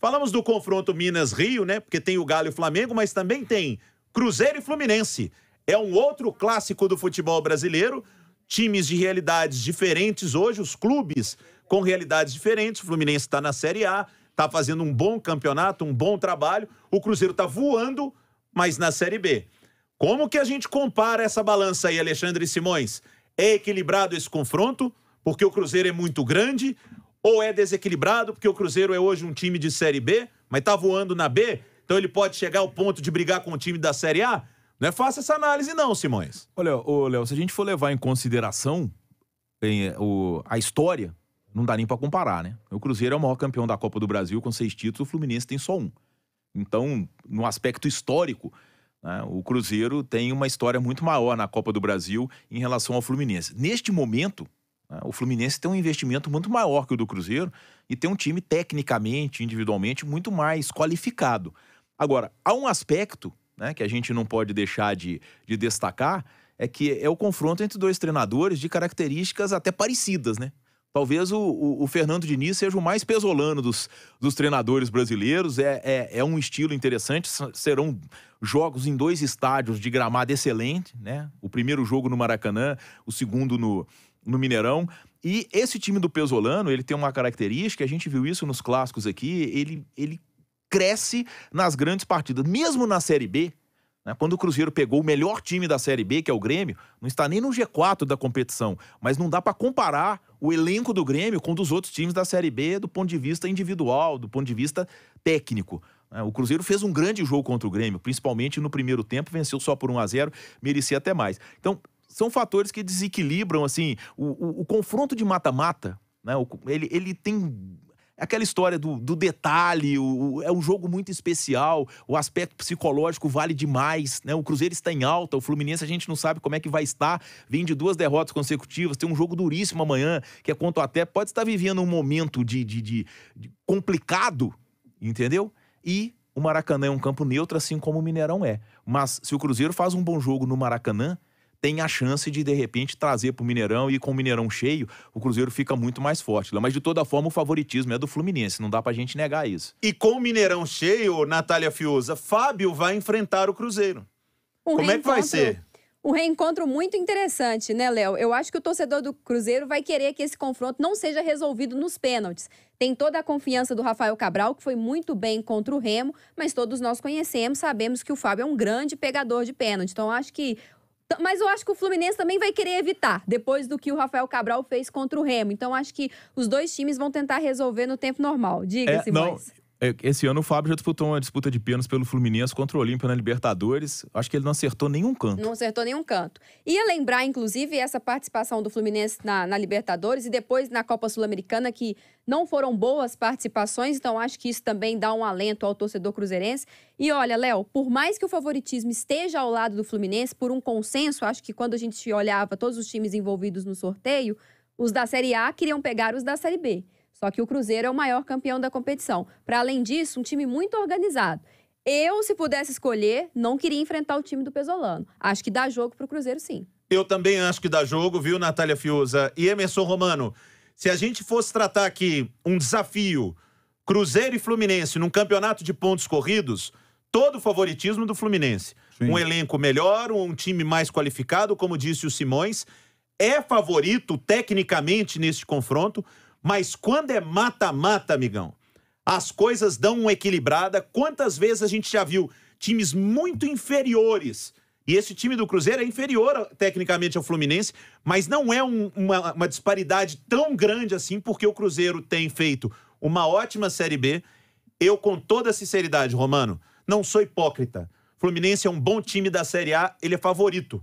Falamos do confronto Minas-Rio, né? Porque tem o Galo e o Flamengo, mas também tem Cruzeiro e Fluminense. É um outro clássico do futebol brasileiro. Times de realidades diferentes hoje, os clubes com realidades diferentes. O Fluminense está na Série A, está fazendo um bom campeonato, um bom trabalho. O Cruzeiro está voando, mas na Série B. Como que a gente compara essa balança aí, Alexandre Simões? É equilibrado esse confronto? Porque o Cruzeiro é muito grande, ou é desequilibrado, porque o Cruzeiro é hoje um time de Série B, mas está voando na B, então ele pode chegar ao ponto de brigar com o time da Série A? Não é fácil essa análise, não, Simões. Olha, ô, Léo, se a gente for levar em consideração em, é, o, a história, não dá nem para comparar, né? O Cruzeiro é o maior campeão da Copa do Brasil com seis títulos, o Fluminense tem só um. Então, no aspecto histórico, né, o Cruzeiro tem uma história muito maior na Copa do Brasil em relação ao Fluminense. Neste momento, né? O Fluminense tem um investimento muito maior que o do Cruzeiro e tem um time tecnicamente, individualmente, muito mais qualificado. Agora, há um aspecto né, que a gente não pode deixar de, de destacar, é que é o confronto entre dois treinadores de características até parecidas, né? Talvez o, o, o, Fernando Diniz seja o mais pesolano dos, dos treinadores brasileiros. É, é, é, um estilo interessante. Serão jogos em dois estádios de gramado excelente, né? O primeiro jogo no Maracanã, o segundo no, no Mineirão. E esse time do Pesolano, ele tem uma característica, a gente viu isso nos clássicos aqui, ele, ele cresce nas grandes partidas, mesmo na Série B. Né? quando o Cruzeiro pegou o melhor time da Série B, que é o Grêmio, não está nem no G4 da competição, mas não dá para comparar o elenco do Grêmio com dos outros times da Série B do ponto de vista individual, do ponto de vista técnico. Né? O Cruzeiro fez um grande jogo contra o Grêmio, principalmente no primeiro tempo, venceu só por 1 a 0, merecia até mais. Então, são fatores que desequilibram, assim, o, o, o confronto de mata-mata, né? O, ele, ele tem aquela história do, do detalhe, o, o, é um jogo muito especial, o aspecto psicológico vale demais, né? O Cruzeiro está em alta, o Fluminense a gente não sabe como é que vai estar, vem de duas derrotas consecutivas, tem um jogo duríssimo amanhã, que é contra o até pode estar vivendo um momento de, de, de, de complicado, entendeu? E o Maracanã é um campo neutro, assim como o Mineirão é. Mas se o Cruzeiro faz um bom jogo no Maracanã, tem a chance de, de repente, trazer para o Mineirão e com o Mineirão cheio, o Cruzeiro fica muito mais forte. Mas, de toda forma, o favoritismo é do Fluminense, não dá para a gente negar isso. E com o Mineirão cheio, Natália Fiuza, Fábio vai enfrentar o Cruzeiro. Um Como é que vai ser? um reencontro muito interessante, né, Léo? Eu acho que o torcedor do Cruzeiro vai querer que esse confronto não seja resolvido nos pênaltis. Tem toda a confiança do Rafael Cabral, que foi muito bem contra o Remo, mas todos nós conhecemos, sabemos que o Fábio é um grande pegador de pênalti. Então, acho que mas eu acho que o Fluminense também vai querer evitar, depois do que o Rafael Cabral fez contra o Remo. Então, acho que os dois times vão tentar resolver no tempo normal. Diga, é, Simões. É, esse ano o Fábio já disputou uma disputa de pênaltis pelo Fluminense contra o Olímpia na Libertadores. Acho que ele não acertou nenhum canto. Não acertou nenhum canto. Ia lembrar, inclusive, essa participação do Fluminense na, na Libertadores e depois na Copa Sul-Americana, que não foram boas participações, então acho que isso também dá um alento ao torcedor cruzeirense. E olha, Léo, por mais que o favoritismo esteja ao lado do Fluminense, por um consenso, acho que quando a gente olhava todos os times envolvidos no sorteio, os da Série A queriam pegar os da Série B. Só que o Cruzeiro é o maior campeão da competição. Para além disso, um time muito organizado. Eu, se pudesse escolher, não queria enfrentar o time do Pesolano. Acho que dá jogo para o Cruzeiro, sim. Eu também acho que dá jogo, viu, Natália Fiuza? E Emerson Romano, se a gente fosse tratar aqui um desafio Cruzeiro e Fluminense num campeonato de pontos corridos, todo o favoritismo do Fluminense. Sim. Um elenco melhor, um time mais qualificado, como disse o Simões, é favorito tecnicamente neste confronto. Mas quando é mata-mata, amigão, as coisas dão uma equilibrada. Quantas vezes a gente já viu times muito inferiores? E esse time do Cruzeiro é inferior tecnicamente ao Fluminense, mas não é um, uma, uma disparidade tão grande assim, porque o Cruzeiro tem feito uma ótima Série B. Eu, com toda sinceridade, Romano, não sou hipócrita. Fluminense é um bom time da Série A, ele é favorito.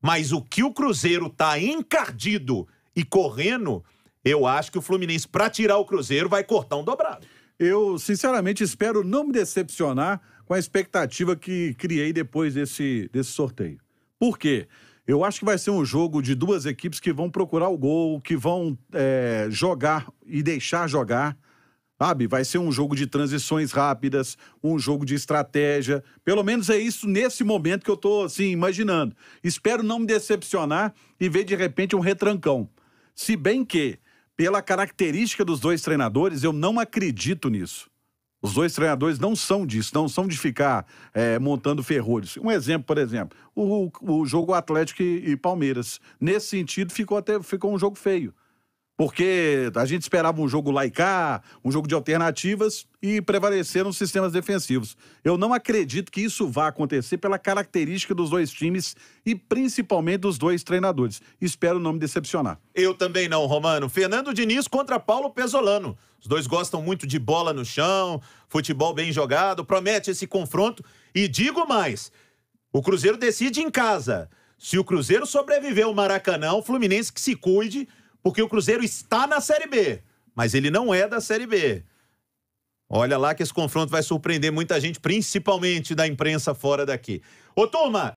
Mas o que o Cruzeiro tá encardido e correndo eu acho que o Fluminense, para tirar o Cruzeiro, vai cortar um dobrado. Eu, sinceramente, espero não me decepcionar com a expectativa que criei depois desse, desse sorteio. Por quê? Eu acho que vai ser um jogo de duas equipes que vão procurar o gol, que vão é, jogar e deixar jogar. Sabe? Vai ser um jogo de transições rápidas, um jogo de estratégia. Pelo menos é isso nesse momento que eu estou assim, imaginando. Espero não me decepcionar e ver de repente um retrancão. Se bem que pela característica dos dois treinadores, eu não acredito nisso. Os dois treinadores não são disso, não são de ficar é, montando ferrores. Um exemplo, por exemplo, o, o jogo Atlético e, e, Palmeiras. Nesse sentido, ficou até ficou um jogo feio porque a gente esperava um jogo lá um jogo de alternativas e prevaleceram os sistemas defensivos. Eu não acredito que isso vá acontecer pela característica dos dois times e principalmente dos dois treinadores. Espero não me decepcionar. Eu também não, Romano. Fernando Diniz contra Paulo Pesolano. Os dois gostam muito de bola no chão, futebol bem jogado, promete esse confronto e digo mais, o Cruzeiro decide em casa. Se o Cruzeiro sobreviver ao Maracanã, o Fluminense que se cuide porque o Cruzeiro está na Série B, mas ele não é da Série B. Olha lá que esse confronto vai surpreender muita gente, principalmente da imprensa fora daqui. Ô, turma,